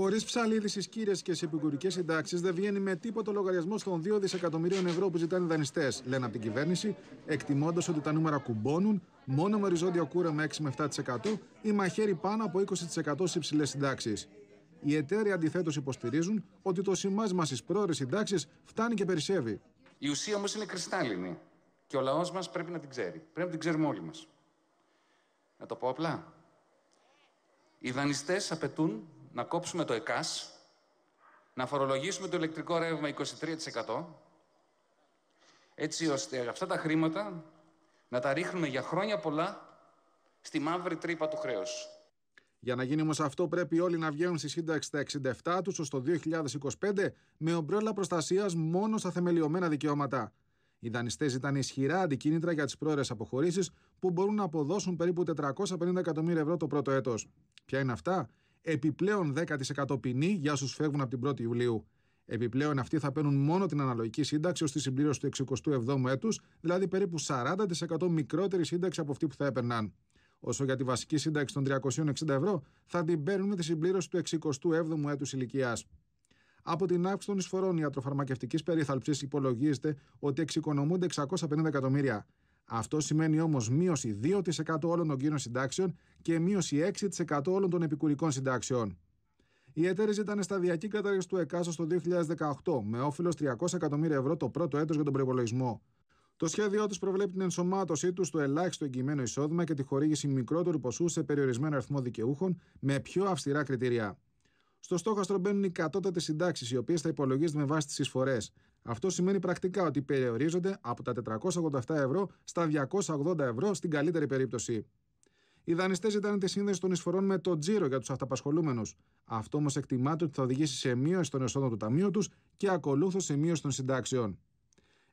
Χωρί στι κύριε και σε επικουρικές συντάξεις, δεν βγαίνει με τίποτα λογαριασμό των 2 δισεκατομμυρίων ευρώ που ζητάνε οι δανειστές, λένε από την κυβέρνηση, εκτιμώντας ότι τα νούμερα κουμπώνουν μόνο με οριζόντιο με 6 με 7% ή μαχαίρι πάνω από 20% σε υψηλές συντάξεις. Οι εταίροι αντιθέτως υποστηρίζουν ότι το σημάσμα στι πρόορε συντάξεις φτάνει και περισσεύει. Η ουσία όμως είναι κρυστάλλινη και ο λαός μας πρέπει να την ξέρει. Πρέπει να την ξέρουμε όλοι μας. Να το πω απλά. Οι δανειστές απαιτούν να κόψουμε το ΕΚΑΣ, να φορολογήσουμε το ηλεκτρικό ρεύμα 23%, έτσι ώστε αυτά τα χρήματα να τα ρίχνουμε για χρόνια πολλά στη μαύρη τρύπα του χρέους. Για να γίνει όμως αυτό, πρέπει όλοι να βγαίνουν στη σύνταξη τα 67 τους ως το 2025 με ομπρέλα προστασίας μόνο στα θεμελιωμένα δικαιώματα. Οι δανειστές ήταν ισχυρά αντικίνητρα για τις πρόορε αποχωρήσεις που μπορούν να αποδώσουν περίπου 450 εκατομμύρια ευρώ το πρώτο έτος. Ποια είναι αυτά, επιπλέον 10% ποινή για όσους φεύγουν από την 1η Ιουλίου. Επιπλέον, αυτοί θα παίρνουν μόνο την αναλογική σύνταξη ως τη συμπλήρωση του 67ου έτους, δηλαδή περίπου 40% μικρότερη σύνταξη από αυτή που θα έπαιρναν. Όσο για τη βασική σύνταξη των 360 ευρώ, θα την παίρνουν με τη συμπλήρωση του 67ου έτους ηλικίας. Από την αύξηση των εισφορών ιατροφαρμακευτικής περίθαλψης υπολογίζεται ότι εξοικονομούνται 650 εκατομμύρια. Αυτό σημαίνει όμως μείωση 2% όλων των κύριων συντάξεων και μείωση 6% όλων των επικουρικών συντάξεων. Οι εταίρες ήταν σταδιακή κατάργηση του ΕΚΑΣΟ το 2018, με όφελο 300 εκατομμύρια ευρώ το πρώτο έτος για τον προπολογισμό. Το σχέδιό τους προβλέπει την ενσωμάτωσή τους στο ελάχιστο εγγυημένο εισόδημα και τη χορήγηση μικρότερου ποσού σε περιορισμένο αριθμό δικαιούχων με πιο αυστηρά κριτήρια. Στο στόχαστρο μπαίνουν οι κατώτατες συντάξεις, οι οποίες θα υπολογίζονται με βάση τις εισφορές, αυτό σημαίνει πρακτικά ότι περιορίζονται από τα 487 ευρώ στα 280 ευρώ στην καλύτερη περίπτωση. Οι δανειστές ζητάνε τη σύνδεση των εισφορών με το τζίρο για τους αυταπασχολούμενους. Αυτό όμως εκτιμάται ότι θα οδηγήσει σε μείωση των εσόδων του ταμείου τους και ακολούθως σε μείωση των συντάξεων.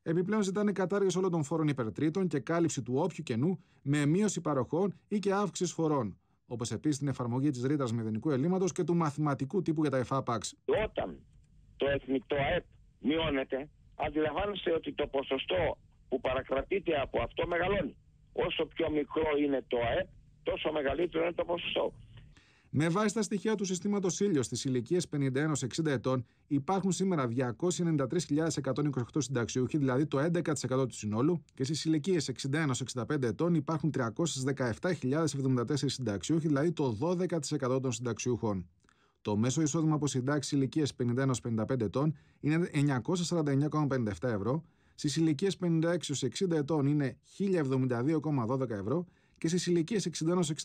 Επιπλέον, ζητάνε κατάργηση όλων των φόρων υπερτρίτων και κάλυψη του όποιου κενού με μείωση παροχών ή και αύξηση φορών. Όπως επίσης την εφαρμογή της ρήτρας μηδενικού ελλείμματος και του μαθηματικού τύπου για τα εφάπαξ. Όταν το εθνικό ΑΕΠ μειώνεται, αντιλαμβάνεστε ότι το ποσοστό που παρακρατείται από αυτό μεγαλώνει. Όσο πιο μικρό είναι το ΑΕΠ, τόσο μεγαλύτερο είναι το ποσοστό. Με βάση τα στοιχεία του συστήματος ήλιος στις ηλικίες 51-60 ετών, υπάρχουν σήμερα 293.128 συνταξιούχοι, δηλαδή το 11% του συνόλου, και στις ηλικίες 61-65 ετών υπάρχουν 317.074 συνταξιούχοι, δηλαδή το 12% των συνταξιούχων. Το μέσο εισόδημα από συντάξεις ηλικίε 51-55 ετών είναι 949,57 ευρώ, στις ηλικίες 56-60 ετών είναι 1072,12 ευρώ και στις ηλικίες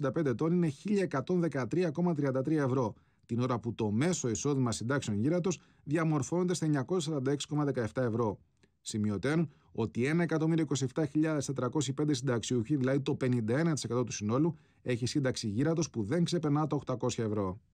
61-65 ετών είναι 1113,33 ευρώ, την ώρα που το μέσο εισόδημα συντάξεων γύρατος διαμορφώνεται στα 946,17 ευρώ. Σημειωτέν ότι 1.027.405 συνταξιούχοι, δηλαδή το 51% του συνόλου, έχει σύνταξη γύρατος που δεν ξεπερνά τα 800 ευρώ.